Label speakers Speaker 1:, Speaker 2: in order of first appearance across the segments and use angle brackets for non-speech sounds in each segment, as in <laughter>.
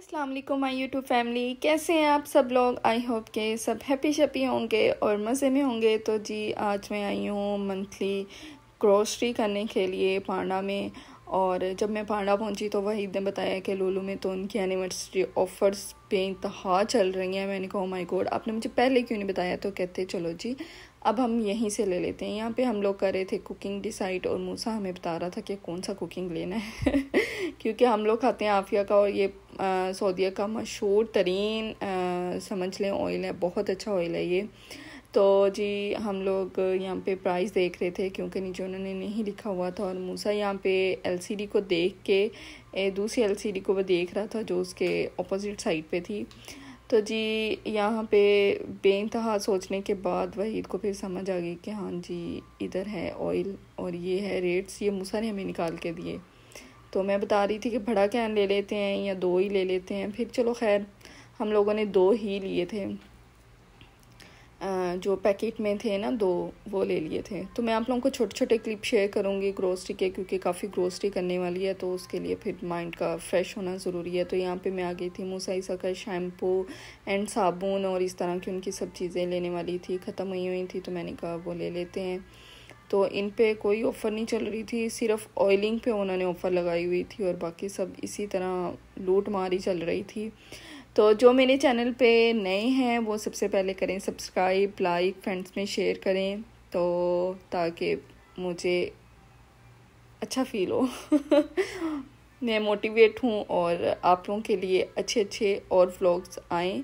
Speaker 1: असलम माई YouTube family कैसे हैं आप सब लोग आई होप के सब हैप्पी शैपी होंगे और मज़े में होंगे तो जी आज मैं आई हूँ मंथली ग्रोसरी करने के लिए पांडा में और जब मैं पांडा पहुँची तो वहीद ने बताया कि लोलू में तो उनकी एनिवर्सरी ऑफ़र्स इंतहा चल रही हैं मैंने कहा माई oh गोड आपने मुझे पहले क्यों नहीं बताया तो कहते चलो जी अब हम यहीं से ले लेते हैं यहाँ पे हम लोग कर रहे थे कुकिंग डिसाइड और मूसा हमें बता रहा था कि कौन सा कुकिंग लेना है <laughs> क्योंकि हम लोग खाते हैं आफिया का और ये सऊदीया का मशहूर तरीन आ, समझ लें ऑयल है बहुत अच्छा ऑयल है ये तो जी हम लोग यहाँ पे प्राइस देख रहे थे क्योंकि नीचे उन्होंने नहीं लिखा हुआ था और मूसा यहाँ पे एलसीडी को देख के दूसरी एलसीडी को वो देख रहा था जो उसके अपोजिट साइड पे थी तो जी यहाँ पे बेानतहा सोचने के बाद वहीद को फिर समझ आ गई कि हाँ जी इधर है ऑयल और ये है रेट्स ये मूसा ने हमें निकाल के दिए तो मैं बता रही थी कि बड़ा कैन ले लेते हैं या दो ही ले लेते हैं फिर चलो खैर हम लोगों ने दो ही लिए थे जो पैकेट में थे ना दो वो ले लिए थे तो मैं आप लोगों को छोटे छोटे क्लिप शेयर करूँगी ग्रोसरी के क्योंकि काफ़ी ग्रोसरी करने वाली है तो उसके लिए फिर माइंड का फ्रेश होना ज़रूरी है तो यहाँ पे मैं आ गई थी मुसाइसा का शैम्पू एंड साबुन और इस तरह की उनकी सब चीज़ें लेने वाली थी ख़त्म हुई हुई थी तो मैंने कहा वो ले लेते हैं तो इन पे कोई ऑफ़र नहीं चल रही थी सिर्फ ऑयलिंग पे उन्होंने ऑफ़र लगाई हुई थी और बाकी सब इसी तरह लूट मारी चल रही थी तो जो मेरे चैनल पे नए हैं वो सबसे पहले करें सब्सक्राइब लाइक फ्रेंड्स में शेयर करें तो ताकि मुझे अच्छा फील हो <laughs> मैं मोटिवेट हूँ और आप लोगों के लिए अच्छे अच्छे और व्लॉग्स आएँ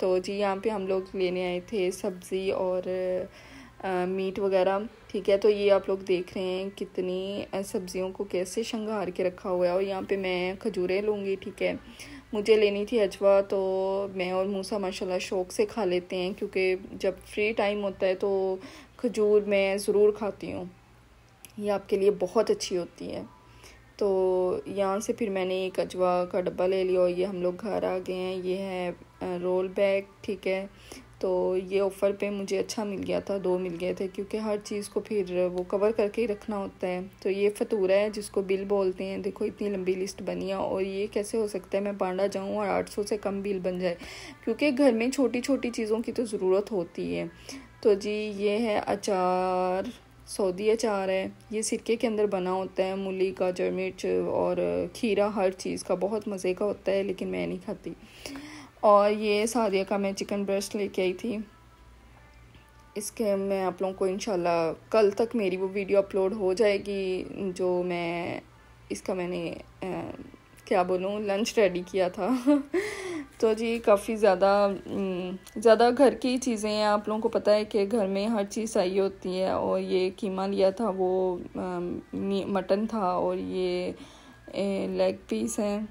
Speaker 1: तो जी यहाँ पे हम लोग लेने आए थे सब्ज़ी और मीट वगैरह ठीक है तो ये आप लोग देख रहे हैं कितनी सब्जियों को कैसे शंगार के रखा हुआ है और यहाँ पे मैं खजूरें लूँगी ठीक है मुझे लेनी थी अजवा तो मैं और मूसा माशाल्लाह शौक़ से खा लेते हैं क्योंकि जब फ्री टाइम होता है तो खजूर मैं ज़रूर खाती हूँ ये आपके लिए बहुत अच्छी होती है तो यहाँ से फिर मैंने एक अजवा का डब्बा ले लिया और ये हम लोग घर आ गए हैं ये है रोल बैग ठीक है तो ये ऑफ़र पे मुझे अच्छा मिल गया था दो मिल गए थे क्योंकि हर चीज़ को फिर वो कवर करके ही रखना होता है तो ये फतूरा है जिसको बिल बोलते हैं देखो इतनी लंबी लिस्ट बनी है और ये कैसे हो सकता है मैं पांडा जाऊँ और आठ सौ से कम बिल बन जाए क्योंकि घर में छोटी छोटी चीज़ों की तो ज़रूरत होती है तो जी ये है अचार सऊदी अचार है ये सिरके के अंदर बना होता है मूली गाजर मिर्च और खीरा हर चीज़ का बहुत मज़े का होता है लेकिन मैं नहीं खाती और ये सादिया का मैं चिकन ब्रेस्ट लेके आई थी इसके मैं आप लोगों को इन कल तक मेरी वो वीडियो अपलोड हो जाएगी जो मैं इसका मैंने आ, क्या बोलूँ लंच रेडी किया था <laughs> तो जी काफ़ी ज़्यादा ज़्यादा घर की चीज़ें हैं आप लोगों को पता है कि घर में हर चीज़ सही होती है और ये कीमा लिया था वो मटन था और ये लेग पीस हैं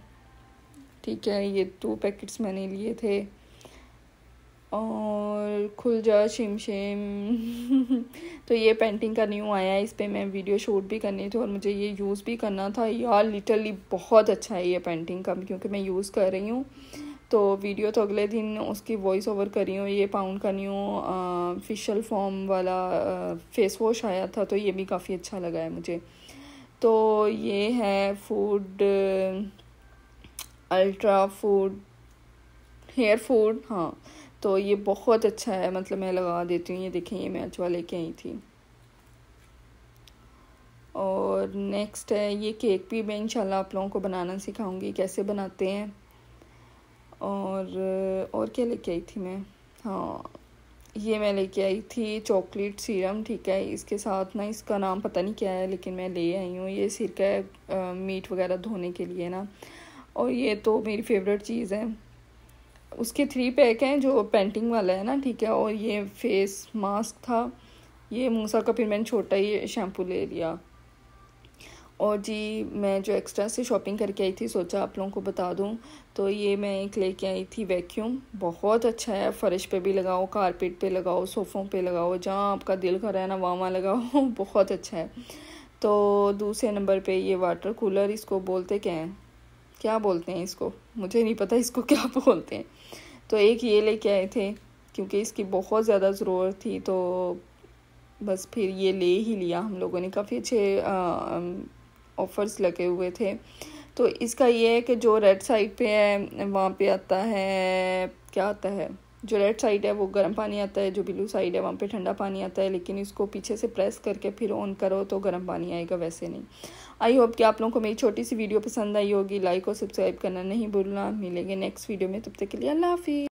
Speaker 1: ठीक है ये टू पैकेट्स मैंने लिए थे और खुल जा शिम शिम <laughs> तो ये पेंटिंग का न्यू आया है इस पर मैं वीडियो शूट भी करनी थी और मुझे ये यूज़ भी करना था यार लिटरली बहुत अच्छा है ये पेंटिंग का क्योंकि मैं यूज़ कर रही हूँ तो वीडियो तो अगले दिन उसकी वॉइस ओवर करी हूँ ये पाउंड का न्यू फेशियल फॉर्म वाला फेस वॉश आया था तो ये भी काफ़ी अच्छा लगा है मुझे तो ये है food ultra food hair food हाँ तो ये बहुत अच्छा है मतलब मैं लगा देती हूँ ये देखें ये मैं अजवा लेके आई थी और नेक्स्ट है ये केक भी मैं इंशाल्लाह आप लोगों को बनाना सिखाऊंगी कैसे बनाते हैं और और क्या लेके आई थी मैं हाँ ये मैं लेके आई थी चॉकलेट सीरम ठीक है इसके साथ ना इसका नाम पता नहीं क्या है लेकिन मैं ले आई हूँ ये सिरका मीट वगैरह धोने के लिए ना और ये तो मेरी फेवरेट चीज़ है उसके थ्री पैक हैं जो पेंटिंग वाला है ना ठीक है और ये फेस मास्क था ये मूसा का फिर मैंने छोटा ही शैम्पू ले लिया और जी मैं जो एक्स्ट्रा से शॉपिंग करके आई थी सोचा आप लोगों को बता दूं तो ये मैं एक लेके आई थी वैक्यूम बहुत अच्छा है फ़र्श पे भी लगाओ कारपेट पे लगाओ सोफ़ों पे लगाओ जहाँ आपका दिल कर रहा है ना वहाँ वहाँ लगाओ <laughs> बहुत अच्छा है तो दूसरे नंबर पे ये वाटर कूलर इसको बोलते क्या हैं क्या बोलते हैं इसको मुझे नहीं पता इसको क्या <laughs> बोलते हैं तो एक ये लेके आए थे क्योंकि इसकी बहुत ज़्यादा ज़रूरत थी तो बस फिर ये ले ही लिया हम लोगों ने काफ़ी अच्छे ऑफ़र्स लगे हुए थे तो इसका ये है कि जो रेड साइड पे है वहाँ पे आता है क्या आता है जो रेड साइड है वो गर्म पानी आता है जो ब्लू साइड है वहाँ पे ठंडा पानी आता है लेकिन इसको पीछे से प्रेस करके फिर ऑन करो तो गर्म पानी आएगा वैसे नहीं आई होप कि आप लोगों को मेरी छोटी सी वीडियो पसंद आई होगी लाइक और सब्सक्राइब करना नहीं भूलना मिलेंगे नेक्स्ट वीडियो में तब तक के लिए अल्लाह हाफिज़